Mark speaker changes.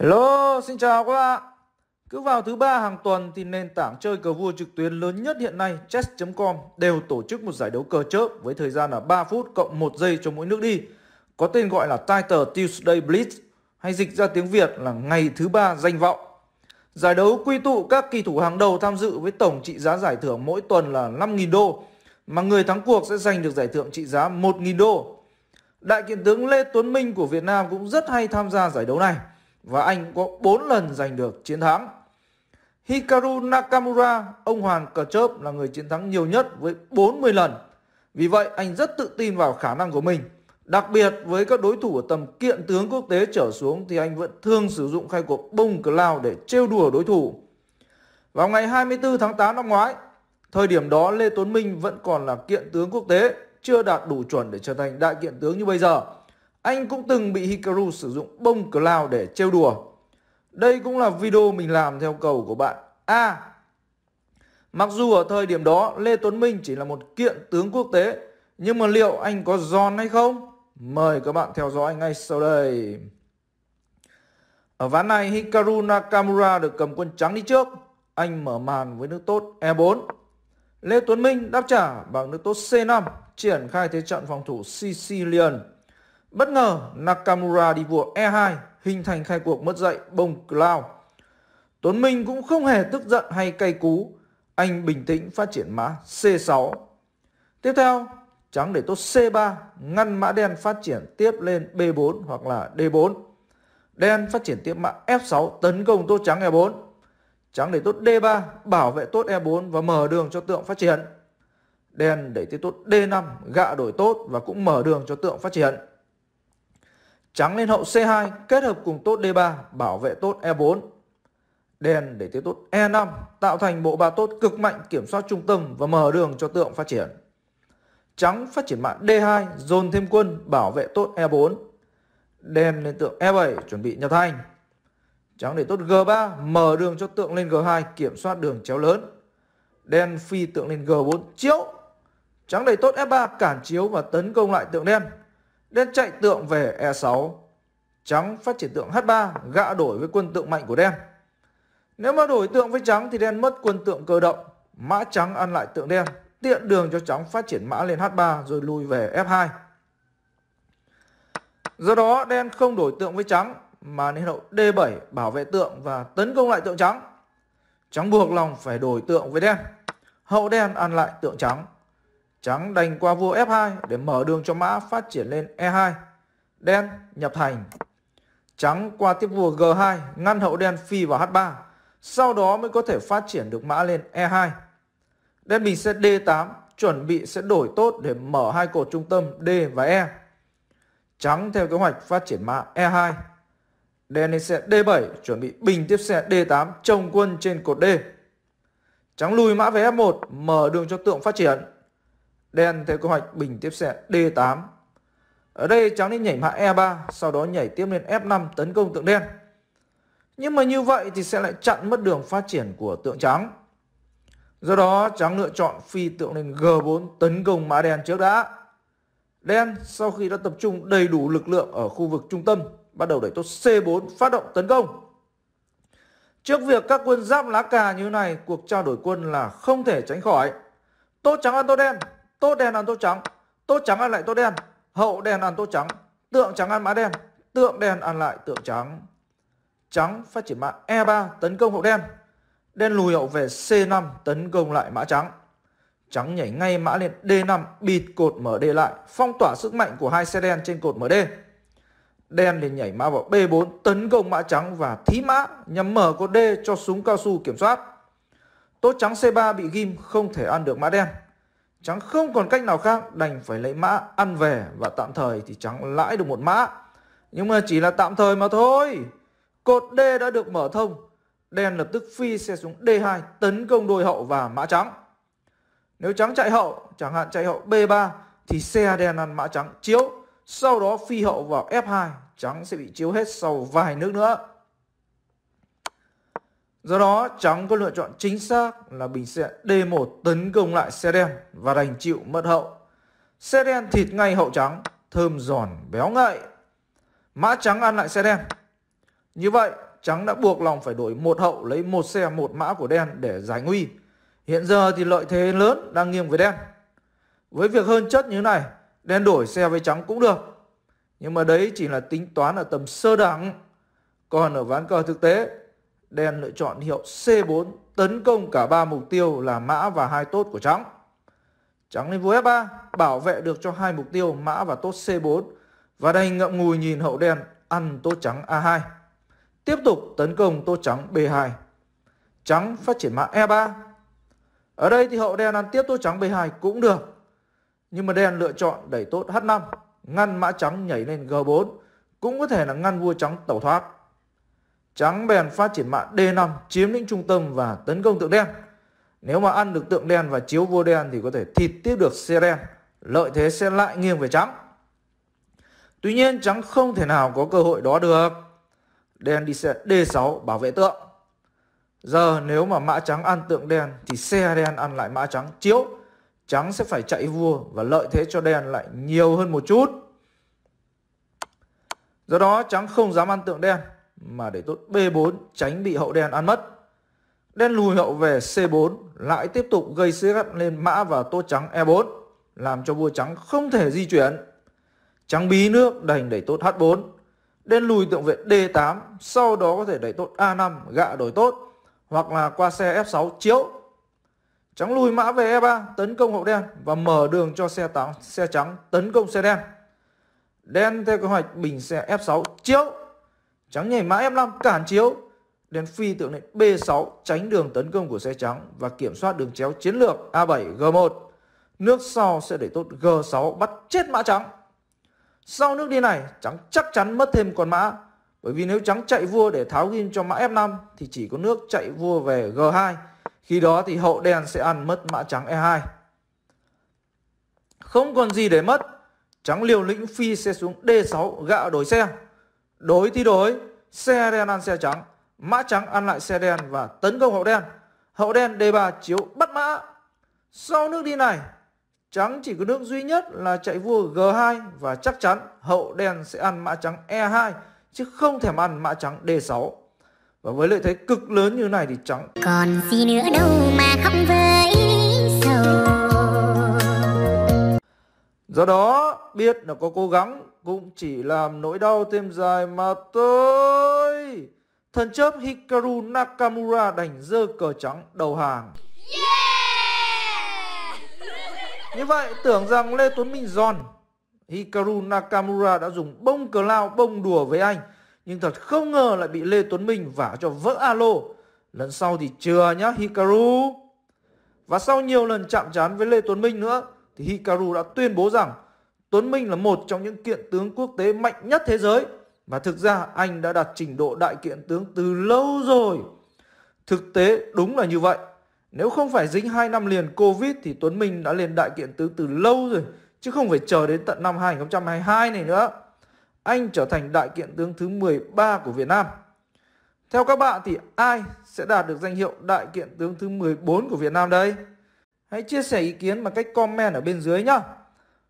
Speaker 1: Hello, xin chào các bạn. Cứ vào thứ ba hàng tuần thì nền tảng chơi cờ vua trực tuyến lớn nhất hiện nay chess.com đều tổ chức một giải đấu cờ chớp với thời gian là 3 phút cộng 1 giây cho mỗi nước đi. Có tên gọi là Title Tuesday Blitz hay dịch ra tiếng Việt là ngày thứ ba danh vọng. Giải đấu quy tụ các kỳ thủ hàng đầu tham dự với tổng trị giá giải thưởng mỗi tuần là 5.000 đô mà người thắng cuộc sẽ giành được giải thưởng trị giá 1.000 đô. Đại kiện tướng Lê Tuấn Minh của Việt Nam cũng rất hay tham gia giải đấu này và anh có 4 lần giành được chiến thắng. Hikaru Nakamura, ông hoàng cờ chớp là người chiến thắng nhiều nhất với 40 lần. Vì vậy anh rất tự tin vào khả năng của mình. Đặc biệt với các đối thủ ở tầm kiện tướng quốc tế trở xuống thì anh vẫn thường sử dụng khai cuộc bông cloud để trêu đùa đối thủ. Vào ngày 24 tháng 8 năm ngoái, thời điểm đó Lê Tuấn Minh vẫn còn là kiện tướng quốc tế, chưa đạt đủ chuẩn để trở thành đại kiện tướng như bây giờ. Anh cũng từng bị Hikaru sử dụng bông cloud để trêu đùa. Đây cũng là video mình làm theo cầu của bạn A. À, mặc dù ở thời điểm đó Lê Tuấn Minh chỉ là một kiện tướng quốc tế, nhưng mà liệu anh có giòn hay không? Mời các bạn theo dõi ngay sau đây. Ở ván này Hikaru Nakamura được cầm quân trắng đi trước. Anh mở màn với nước tốt E4. Lê Tuấn Minh đáp trả bằng nước tốt C5 triển khai thế trận phòng thủ Sicilian. Bất ngờ Nakamura đi vua E2 hình thành khai cuộc mất dậy bông Cloud. Tuấn Minh cũng không hề tức giận hay cay cú. Anh bình tĩnh phát triển mã C6. Tiếp theo, trắng để tốt C3 ngăn mã đen phát triển tiếp lên B4 hoặc là D4. Đen phát triển tiếp mã F6 tấn công tốt trắng E4. Trắng để tốt D3 bảo vệ tốt E4 và mở đường cho tượng phát triển. Đen đẩy tiếp tốt D5 gạ đổi tốt và cũng mở đường cho tượng phát triển. Trắng lên hậu C2 kết hợp cùng tốt D3 bảo vệ tốt E4. Đen để tiếp tốt E5 tạo thành bộ ba tốt cực mạnh kiểm soát trung tâm và mở đường cho tượng phát triển. Trắng phát triển mạng D2 dồn thêm quân bảo vệ tốt E4. Đen lên tượng E7 chuẩn bị nhập thanh. Trắng để tốt G3 mở đường cho tượng lên G2 kiểm soát đường chéo lớn. Đen phi tượng lên G4 chiếu. Trắng đẩy tốt F3 e cản chiếu và tấn công lại tượng đen đen chạy tượng về E6, trắng phát triển tượng H3 gạ đổi với quân tượng mạnh của đen. Nếu mà đổi tượng với trắng thì đen mất quân tượng cơ động, mã trắng ăn lại tượng đen, tiện đường cho trắng phát triển mã lên H3 rồi lui về F2. Do đó đen không đổi tượng với trắng mà nên hậu D7 bảo vệ tượng và tấn công lại tượng trắng. Trắng buộc lòng phải đổi tượng với đen. Hậu đen ăn lại tượng trắng. Trắng đành qua vua F2 để mở đường cho mã phát triển lên E2. Đen nhập thành. Trắng qua tiếp vua G2 ngăn hậu đen phi vào H3. Sau đó mới có thể phát triển được mã lên E2. Đen bình sẽ D8 chuẩn bị sẽ đổi tốt để mở hai cột trung tâm D và E. Trắng theo kế hoạch phát triển mã E2. Đen lên xe D7 chuẩn bị bình tiếp xe D8 trồng quân trên cột D. Trắng lùi mã về F1 mở đường cho tượng phát triển đen theo kế hoạch bình tiếp xe D8. Ở đây trắng nên nhảy mã E3, sau đó nhảy tiếp lên F5 tấn công tượng đen. Nhưng mà như vậy thì sẽ lại chặn mất đường phát triển của tượng trắng. Do đó trắng lựa chọn phi tượng lên G4 tấn công mã đen trước đã. Đen sau khi đã tập trung đầy đủ lực lượng ở khu vực trung tâm, bắt đầu đẩy tốt C4 phát động tấn công. Trước việc các quân giáp lá cà như này, cuộc trao đổi quân là không thể tránh khỏi. Tốt trắng ăn tốt đen, tốt đen ăn tốt trắng, tốt trắng ăn lại tốt đen, hậu đen ăn tốt trắng, tượng trắng ăn mã đen, tượng đen ăn lại tượng trắng. Trắng phát triển mã E3 tấn công hậu đen, đen lùi hậu về C5 tấn công lại mã trắng. Trắng nhảy ngay mã lên D5 bịt cột MD lại, phong tỏa sức mạnh của hai xe đen trên cột MD. Đen liền nhảy mã vào B4 tấn công mã trắng và thí mã nhằm mở cột D cho súng cao su kiểm soát. Tốt trắng C3 bị ghim không thể ăn được mã đen chẳng không còn cách nào khác đành phải lấy mã ăn về và tạm thời thì chẳng lãi được một mã. Nhưng mà chỉ là tạm thời mà thôi. Cột D đã được mở thông. Đen lập tức phi xe xuống D2 tấn công đôi hậu và mã trắng. Nếu trắng chạy hậu, chẳng hạn chạy hậu B3 thì xe đen ăn mã trắng chiếu. Sau đó phi hậu vào F2, trắng sẽ bị chiếu hết sau vài nước nữa. Do đó trắng có lựa chọn chính xác là bình sẽ D1 tấn công lại xe đen và đành chịu mất hậu. Xe đen thịt ngay hậu trắng, thơm giòn béo ngậy. Mã trắng ăn lại xe đen. Như vậy, trắng đã buộc lòng phải đổi một hậu lấy một xe một mã của đen để giải nguy. Hiện giờ thì lợi thế lớn đang nghiêng về đen. Với việc hơn chất như này, đen đổi xe với trắng cũng được. Nhưng mà đấy chỉ là tính toán ở tầm sơ đẳng. Còn ở ván cờ thực tế đen lựa chọn hiệu C4 tấn công cả ba mục tiêu là mã và hai tốt của trắng. Trắng lên vua F3 bảo vệ được cho hai mục tiêu mã và tốt C4 và đây ngậm ngùi nhìn hậu đen ăn tốt trắng A2. Tiếp tục tấn công tốt trắng B2. Trắng phát triển mã E3. Ở đây thì hậu đen ăn tiếp tốt trắng B2 cũng được. Nhưng mà đen lựa chọn đẩy tốt H5 ngăn mã trắng nhảy lên G4 cũng có thể là ngăn vua trắng tẩu thoát. Trắng bèn phát triển mạng D5 chiếm lĩnh trung tâm và tấn công tượng đen. Nếu mà ăn được tượng đen và chiếu vua đen thì có thể thịt tiếp được xe đen. Lợi thế sẽ lại nghiêng về trắng. Tuy nhiên trắng không thể nào có cơ hội đó được. Đen đi xe D6 bảo vệ tượng. Giờ nếu mà mã trắng ăn tượng đen thì xe đen ăn lại mã trắng chiếu. Trắng sẽ phải chạy vua và lợi thế cho đen lại nhiều hơn một chút. Do đó trắng không dám ăn tượng đen mà để tốt B4 tránh bị hậu đen ăn mất. Đen lùi hậu về C4 lại tiếp tục gây xế gắt lên mã và tô trắng E4 làm cho vua trắng không thể di chuyển. Trắng bí nước đành đẩy tốt H4. Đen lùi tượng vệ D8 sau đó có thể đẩy tốt A5 gạ đổi tốt hoặc là qua xe F6 chiếu. Trắng lùi mã về E3 tấn công hậu đen và mở đường cho xe tám xe trắng tấn công xe đen. Đen theo kế hoạch bình xe F6 chiếu Trắng nhảy mã F5 cản chiếu. Đến phi tượng lệnh B6 tránh đường tấn công của xe trắng và kiểm soát đường chéo chiến lược A7 G1. Nước sau sẽ để tốt G6 bắt chết mã trắng. Sau nước đi này, trắng chắc chắn mất thêm con mã. Bởi vì nếu trắng chạy vua để tháo ghim cho mã F5 thì chỉ có nước chạy vua về G2. Khi đó thì hậu đen sẽ ăn mất mã trắng E2. Không còn gì để mất. Trắng liều lĩnh phi xe xuống D6 gạo đổi xe. Đối thi đối, xe đen ăn xe trắng, mã trắng ăn lại xe đen và tấn công hậu đen. Hậu đen D3 chiếu bắt mã. Sau nước đi này, trắng chỉ có nước duy nhất là chạy vua G2 và chắc chắn hậu đen sẽ ăn mã trắng E2 chứ không thèm ăn mã trắng D6. Và với lợi thế cực lớn như này thì trắng Còn gì nữa đâu mà không với sầu Do đó biết là có cố gắng cũng chỉ làm nỗi đau thêm dài mà thôi. Thần chớp Hikaru Nakamura đành dơ cờ trắng đầu hàng. Yeah! Như vậy tưởng rằng Lê Tuấn Minh giòn, Hikaru Nakamura đã dùng bông cờ lao bông đùa với anh. Nhưng thật không ngờ lại bị Lê Tuấn Minh vả cho vỡ alo. Lần sau thì chừa nhá Hikaru. Và sau nhiều lần chạm trán với Lê Tuấn Minh nữa thì Hikaru đã tuyên bố rằng Tuấn Minh là một trong những kiện tướng quốc tế mạnh nhất thế giới và thực ra anh đã đạt trình độ đại kiện tướng từ lâu rồi. Thực tế đúng là như vậy. Nếu không phải dính 2 năm liền Covid thì Tuấn Minh đã lên đại kiện tướng từ lâu rồi, chứ không phải chờ đến tận năm 2022 này nữa. Anh trở thành đại kiện tướng thứ 13 của Việt Nam. Theo các bạn thì ai sẽ đạt được danh hiệu đại kiện tướng thứ 14 của Việt Nam đây? Hãy chia sẻ ý kiến bằng cách comment ở bên dưới nhé.